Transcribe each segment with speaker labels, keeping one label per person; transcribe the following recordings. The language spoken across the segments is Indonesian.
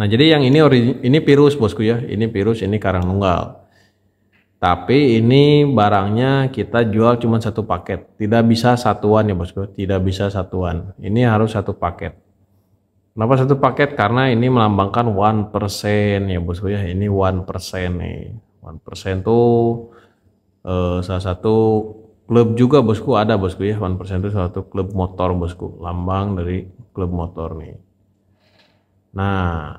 Speaker 1: Nah, jadi yang ini ini virus bosku ya, ini virus, ini karang nunggal. Tapi ini barangnya kita jual cuma satu paket, tidak bisa satuan ya bosku, tidak bisa satuan. Ini harus satu paket. Kenapa satu paket? Karena ini melambangkan one persen ya bosku ya, ini one persen nih. One persen tuh eh, salah satu klub juga bosku ada bosku ya, one persen itu salah satu klub motor bosku, lambang dari klub motor nih. Nah,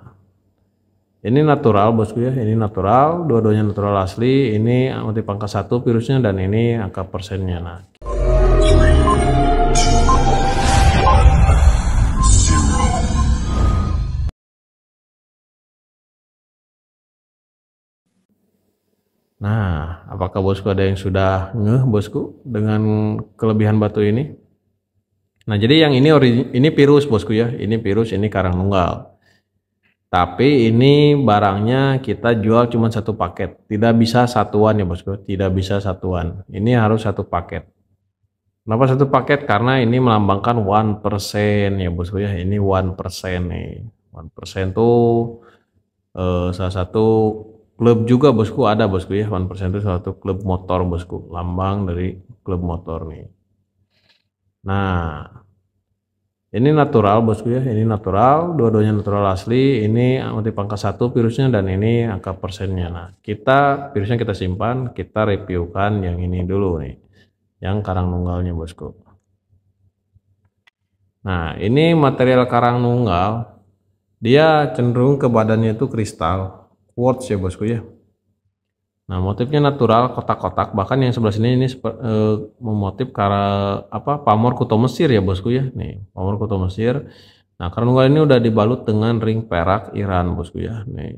Speaker 1: ini natural bosku ya, ini natural, dua-duanya natural asli, ini anti pangkas satu virusnya dan ini angka persennya. Nah. Nah, apakah bosku ada yang sudah ngeh bosku dengan kelebihan batu ini? Nah, jadi yang ini ini virus bosku ya, ini virus, ini karang nunggal. Tapi ini barangnya kita jual cuma satu paket. Tidak bisa satuan ya bosku, tidak bisa satuan. Ini harus satu paket. Kenapa satu paket? Karena ini melambangkan one persen ya bosku ya. Ini one persen nih. One persen tuh eh, salah satu klub juga bosku ada bosku ya. One persen itu salah satu klub motor bosku. Lambang dari klub motor nih. Nah, ini natural bosku ya, ini natural, dua-duanya natural asli, ini anti pangkas satu virusnya dan ini angka persennya. Nah, kita virusnya kita simpan, kita reviewkan yang ini dulu nih, yang karang nunggalnya bosku. Nah, ini material karang nunggal, dia cenderung ke badannya itu kristal, quartz ya bosku ya. Nah, motifnya natural, kotak-kotak. Bahkan yang sebelah sini ini e, memotif karena apa? Pamor kuto Mesir ya, Bosku ya. Nih, pamor kuto Mesir. Nah, karena ini udah dibalut dengan ring perak Iran, Bosku ya. Nih.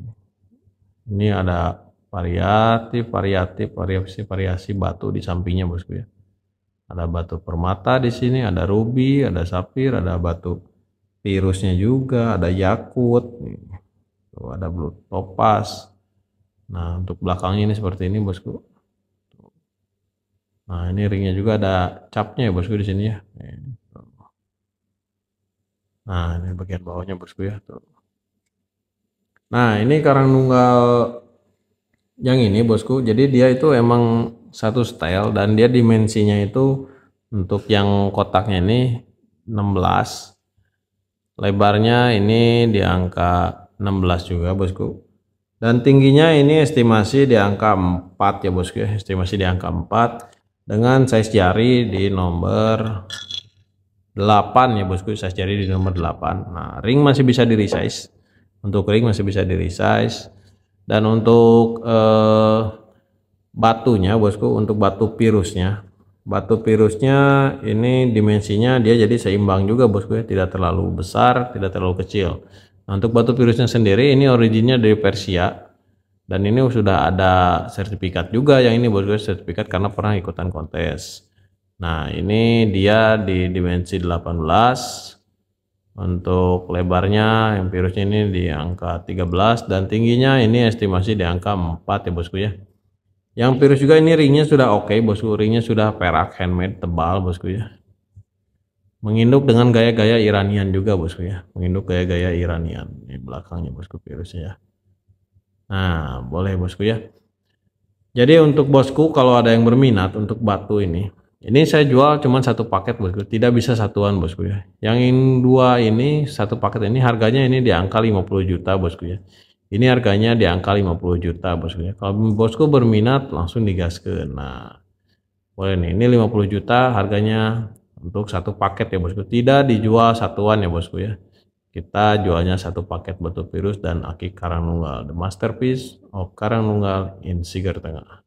Speaker 1: Ini ada variatif, variatif, variasi, variasi batu di sampingnya, Bosku ya. Ada batu permata di sini, ada ruby, ada sapir, ada batu virusnya juga, ada yakut. Nih. Tuh, ada blue topas Nah, untuk belakangnya ini seperti ini, Bosku. Nah, ini ringnya juga ada capnya ya, Bosku di sini ya. Nah, ini bagian bawahnya, Bosku ya. Tuh. Nah, ini karang nunggal yang ini, Bosku. Jadi dia itu emang satu style dan dia dimensinya itu untuk yang kotaknya ini 16. Lebarnya ini di angka 16 juga, Bosku. Dan tingginya ini estimasi di angka 4 ya bosku ya, estimasi di angka 4 dengan size jari di nomor 8 ya bosku, size jari di nomor 8. Nah, ring masih bisa di resize. Untuk ring masih bisa di resize. Dan untuk eh, batunya bosku, untuk batu virusnya, batu virusnya ini dimensinya dia jadi seimbang juga bosku ya tidak terlalu besar tidak terlalu kecil Nah, untuk batu virusnya sendiri ini originnya dari Persia dan ini sudah ada sertifikat juga yang ini bosku sertifikat karena pernah ikutan kontes. Nah, ini dia di dimensi 18 untuk lebarnya yang virusnya ini di angka 13 dan tingginya ini estimasi di angka 4 ya bosku ya. Yang virus juga ini ringnya sudah oke okay, bosku, ringnya sudah perak handmade tebal bosku ya. Menginduk dengan gaya-gaya Iranian juga bosku ya. Menginduk gaya-gaya Iranian. Di belakangnya bosku virusnya ya. Nah boleh bosku ya. Jadi untuk bosku kalau ada yang berminat untuk batu ini. Ini saya jual cuma satu paket bosku. Tidak bisa satuan bosku ya. Yang dua ini satu paket ini harganya ini di angka 50 juta bosku ya. Ini harganya di angka 50 juta bosku ya. Kalau bosku berminat langsung digas ke Nah, boleh nih. Ini 50 juta harganya untuk satu paket ya bosku. Tidak dijual satuan ya bosku ya. Kita jualnya satu paket batu virus dan aki karang nunggal. The masterpiece of karang nunggal in Siger Tengah.